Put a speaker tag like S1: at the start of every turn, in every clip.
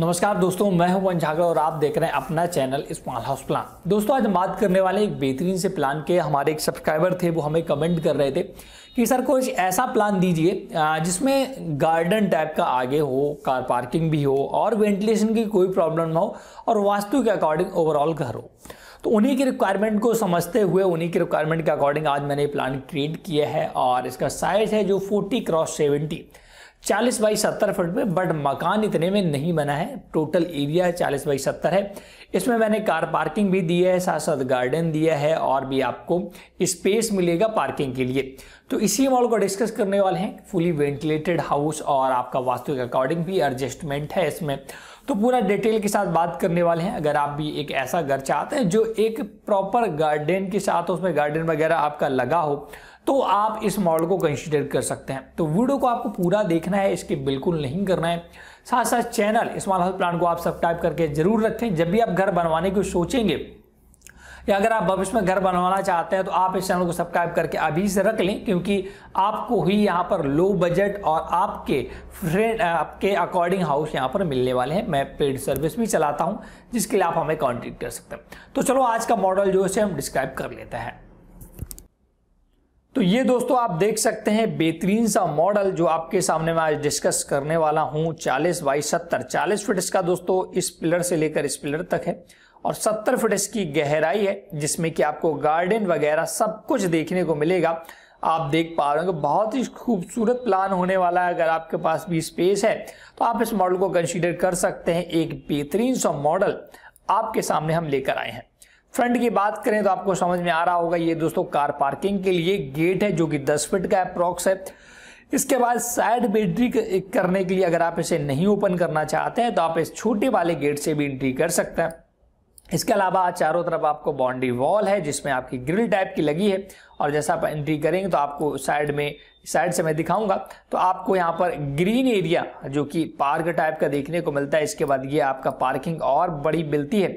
S1: नमस्कार दोस्तों मैं हूं वन झागर और आप देख रहे हैं अपना चैनल स्मॉल हाउस प्लान दोस्तों आज हम बात करने वाले एक बेहतरीन से प्लान के हमारे एक सब्सक्राइबर थे वो हमें कमेंट कर रहे थे कि सर कुछ ऐसा प्लान दीजिए जिसमें गार्डन टाइप का आगे हो कार पार्किंग भी हो और वेंटिलेशन की कोई प्रॉब्लम ना हो और वास्तु के अकॉर्डिंग ओवरऑल घर हो तो उन्हीं की रिक्वायरमेंट को समझते हुए उन्हीं की रिक्वायरमेंट के अकॉर्डिंग आज मैंने प्लान क्रिएट किया है और इसका साइज है जो forty cross seventy 40 by 70 foot में बट मकान इतने में नहीं बना है टोटल एरिया है 40 बाई 70 है इसमें मैंने कार पार्किंग भी दी है साथ साथ गार्डन दिया है और भी आपको स्पेस मिलेगा पार्किंग के लिए तो इसी मॉल को डिस्कस करने वाले हैं फुली वेंटिलेटेड हाउस और आपका वास्तु के अकॉर्डिंग भी एडजस्टमेंट है इसमें तो पूरा डिटेल के साथ बात करने वाले हैं अगर आप भी एक ऐसा घर चाहते हैं जो एक प्रॉपर गार्डन के साथ उसमें गार्डन वगैरह आपका लगा हो तो आप इस मॉडल को कंसिडर कर सकते हैं तो वीडियो को आपको पूरा देखना है इसके बिल्कुल नहीं करना है साथ साथ चैनल स्मॉल हाउस प्लान को आप सब्सक्राइब करके ज़रूर रखें जब भी आप घर बनवाने की सोचेंगे या अगर आप भविष्य में घर बनवाना चाहते हैं तो आप इस चैनल को सब्सक्राइब करके अभी से रख लें क्योंकि आपको ही यहाँ पर लो बजट और आपके फ्रेंड आपके अकॉर्डिंग हाउस यहाँ पर मिलने वाले हैं मैं पेड सर्विस भी चलाता हूँ जिसके लिए आप हमें कॉन्टेक्ट कर सकते हैं तो चलो आज का मॉडल जो है हम डिस्क्राइब कर लेते हैं तो ये दोस्तों आप देख सकते हैं बेहतरीन सा मॉडल जो आपके सामने मैं आज डिस्कस करने वाला हूँ चालीस बाई 70 40 फिट इसका दोस्तों इस पिलर से लेकर इस पिलर तक है और 70 फिट इसकी गहराई है जिसमें कि आपको गार्डन वगैरह सब कुछ देखने को मिलेगा आप देख पा रहे हो बहुत ही खूबसूरत प्लान होने वाला है अगर आपके पास भी स्पेस है तो आप इस मॉडल को कंसिडर कर सकते हैं एक बेहतरीन सा मॉडल आपके सामने हम लेकर आए हैं फ्रंट की बात करें तो आपको समझ में आ रहा होगा ये दोस्तों कार पार्किंग के लिए गेट है जो कि 10 फीट का अप्रॉक्स है इसके बाद साइड बेंट्री करने के लिए अगर आप इसे नहीं ओपन करना चाहते हैं तो आप इस छोटे वाले गेट से भी एंट्री कर सकते हैं इसके अलावा चारों तरफ आपको बाउंड्री वॉल है जिसमें आपकी ग्रिल टाइप की लगी है और जैसा आप एंट्री करेंगे तो आपको साइड में साइड से मैं दिखाऊंगा तो आपको यहाँ पर ग्रीन एरिया जो कि पार्क टाइप का देखने को मिलता है इसके बाद ये आपका पार्किंग और बड़ी मिलती है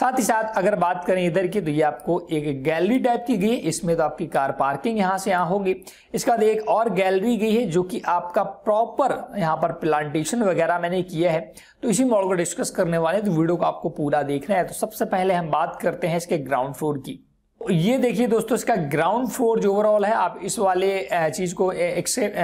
S1: साथ ही साथ अगर बात करें इधर की तो ये आपको एक गैलरी टाइप की गई है इसमें तो आपकी कार पार्किंग यहाँ से यहाँ होगी इसके बाद एक और गैलरी गई है जो कि आपका प्रॉपर यहाँ पर प्लांटेशन वगैरह मैंने किया है तो इसी मॉडल को डिस्कस करने वाले तो वीडियो को आपको पूरा देखना है तो सबसे पहले हम बात करते हैं इसके ग्राउंड फ्लोर की ये देखिए दोस्तों इसका ग्राउंड फ्लोर जो ओवरऑल है आप इस वाले चीज़ को एक्सेप्ट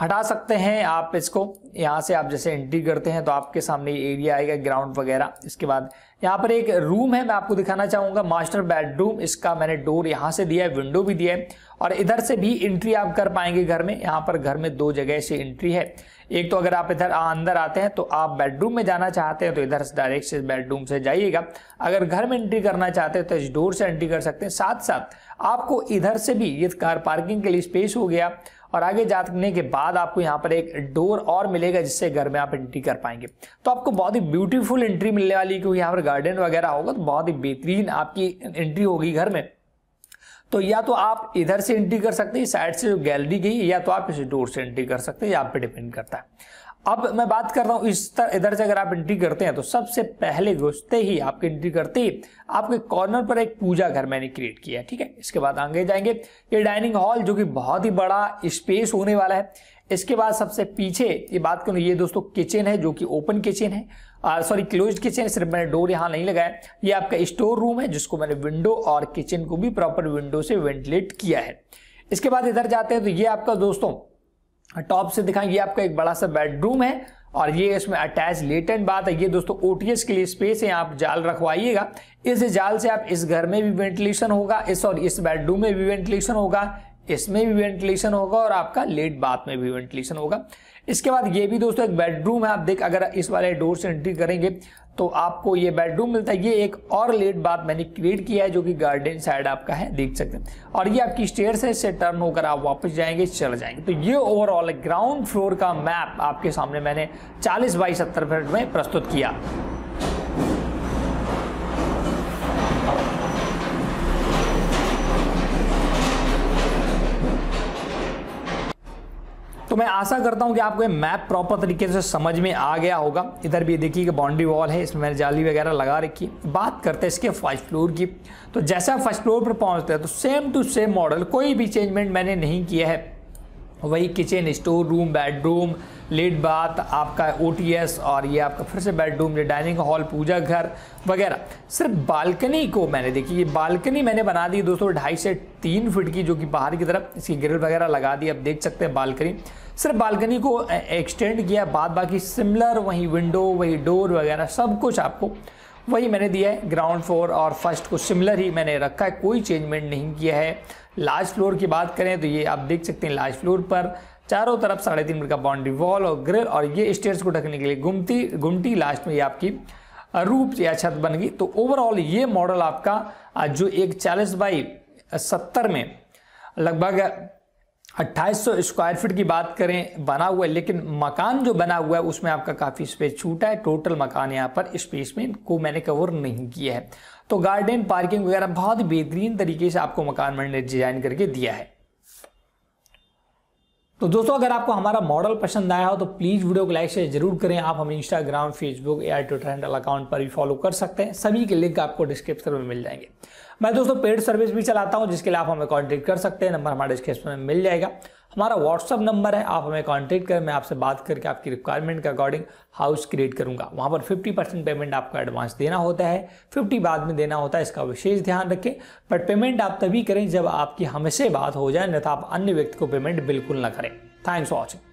S1: हटा सकते हैं आप इसको यहाँ से आप जैसे एंट्री करते हैं तो आपके सामने एरिया आएगा ग्राउंड वगैरह इसके बाद यहाँ पर एक रूम है मैं आपको दिखाना चाहूंगा मास्टर बेडरूम इसका मैंने डोर यहाँ से दिया है विंडो भी दिया है और इधर से भी एंट्री आप कर पाएंगे घर में यहाँ पर घर में दो जगह से एंट्री है एक तो अगर आप इधर अंदर आते हैं तो आप बेडरूम में जाना चाहते हैं तो इधर से डायरेक्ट से बेडरूम से जाइएगा अगर घर में एंट्री करना चाहते हैं तो इस डोर से एंट्री कर सकते हैं साथ साथ आपको इधर से भी ये कार पार्किंग के लिए स्पेस हो गया और आगे जाने के बाद आपको यहाँ पर एक डोर और मिलेगा जिससे घर में आप एंट्री कर पाएंगे तो आपको बहुत ही ब्यूटीफुल एंट्री मिलने वाली है क्योंकि यहाँ पर गार्डन वगैरह होगा तो बहुत ही बेहतरीन आपकी एंट्री होगी घर में तो या तो आप इधर से एंट्री कर सकते हैं साइड से जो गैलरी गई या तो आप इस डोर से एंट्री कर सकते हैं आप पे डिपेंड करता है अब मैं बात कर रहा हूँ इस तरह इधर से अगर आप एंट्री करते हैं तो सबसे पहले घुसते ही आपके एंट्री करते ही आपके कॉर्नर पर एक पूजा घर मैंने क्रिएट किया है ठीक है इसके बाद आगे जाएंगे ये डाइनिंग हॉल जो कि बहुत ही बड़ा स्पेस होने वाला है इसके बाद सबसे पीछे ये बात करूँ ये दोस्तों किचन है जो कि ओपन किचन है सॉरी क्लोज किचन है सिर्फ मैंने डोर यहाँ नहीं लगाया ये आपका स्टोर रूम है जिसको मैंने विंडो और किचन को भी प्रॉपर विंडो से वेंटिलेट किया है इसके बाद इधर जाते हैं तो ये आपका दोस्तों टॉप हाँ, से दिखाएं ये आपका एक बड़ा सा बेडरूम है और ये इसमें अटैच लेटेंट बात है ये दोस्तों ओटीएस के लिए स्पेस है आप जाल रखवाइएगा इस जाल से आप इस घर में भी वेंटिलेशन होगा इस और इस बेडरूम में भी वेंटिलेशन होगा इसमें भी वेंटिलेशन होगा और आपका लेट बाथ में भी वेंटिलेशन होगा इसके बाद ये भी दोस्तों एक बेडरूम है आप देख अगर इस वाले डोर से एंट्री करेंगे तो आपको ये बेडरूम मिलता है ये एक और लेट बाथ मैंने क्रिएट किया है जो कि गार्डन साइड आपका है देख सकते हैं और ये आपकी स्टेयर से इससे टर्न होकर आप वापस जाएंगे चल जाएंगे तो ये ओवरऑल ग्राउंड फ्लोर का मैप आपके सामने मैंने 40 बाई सत्तर फीट में प्रस्तुत किया तो मैं आशा करता हूँ कि आपको ये मैप प्रॉपर तरीके से समझ में आ गया होगा इधर भी देखिए कि बाउंड्री वॉल है इसमें मैंने जाली वगैरह लगा रखी है बात करते हैं इसके फर्स्ट फ्लोर की तो जैसा फर्स्ट फ्लोर पर पहुँचते हैं तो सेम टू सेम मॉडल कोई भी चेंजमेंट मैंने नहीं किया है वही किचन स्टोर रूम बेडरूम लेट बात आपका ओ और ये आपका फिर से बेडरूम ये डाइनिंग हॉल पूजा घर वगैरह सिर्फ बालकनी को मैंने देखी ये बालकनी मैंने बना दी दोस्तों ढाई से तीन फिट की जो कि बाहर की तरफ इसकी ग्रिल वगैरह लगा दी आप देख सकते हैं बालकनी सिर्फ बालकनी को एक्सटेंड किया बाद बाकी सिमिलर वहीं विंडो वहीं डोर वगैरह सब कुछ आपको वही मैंने दिया है ग्राउंड फ्लोर और फर्स्ट को सिमिलर ही मैंने रखा है कोई चेंजमेंट नहीं किया है लास्ट फ्लोर की बात करें तो ये आप देख सकते हैं लास्ट फ्लोर पर चारों तरफ साढ़े तीन मीटर का बाउंड्री वॉल और ग्रिल और ये स्टेयर्स को ढकने के लिए घुमती घुमटी लास्ट में ये आपकी रूप या छत बन गई तो ओवरऑल ये मॉडल आपका जो एक चालीस बाई सत्तर में लगभग 2800 स्क्वायर फीट की बात करें बना हुआ है लेकिन मकान जो बना हुआ है उसमें आपका काफ़ी स्पेस छूटा है टोटल मकान यहाँ पर स्पेस में को मैंने कवर नहीं किया है तो गार्डन पार्किंग वगैरह बहुत बेहतरीन तरीके से आपको मकान मैंने डिजाइन करके दिया है तो दोस्तों अगर आपको हमारा मॉडल पसंद आया हो तो प्लीज़ वीडियो को लाइक शेयर जरूर करें आप हमें इंस्टाग्राम फेसबुक या ट्विटर हैंडल अकाउंट पर भी फॉलो कर सकते हैं सभी के लिंक आपको डिस्क्रिप्शन में मिल जाएंगे मैं दोस्तों पेड सर्विस भी चलाता हूँ जिसके लिए आप हमें कॉन्टेक्ट कर सकते हैं नंबर हमारे डिस्क्रिप्शन में मिल जाएगा हमारा व्हाट्सअप नंबर है आप हमें कॉन्टेक्ट करें मैं आपसे बात करके आपकी रिक्वायरमेंट के अकॉर्डिंग हाउस क्रिएट करूंगा वहाँ पर 50 परसेंट पेमेंट आपको एडवांस देना होता है 50 बाद में देना होता है इसका विशेष ध्यान रखें बट पेमेंट आप तभी करें जब आपकी हमसे बात हो जाए नहीं तो आप अन्य व्यक्ति को पेमेंट बिल्कुल ना करें थैंक्स फॉर वॉचिंग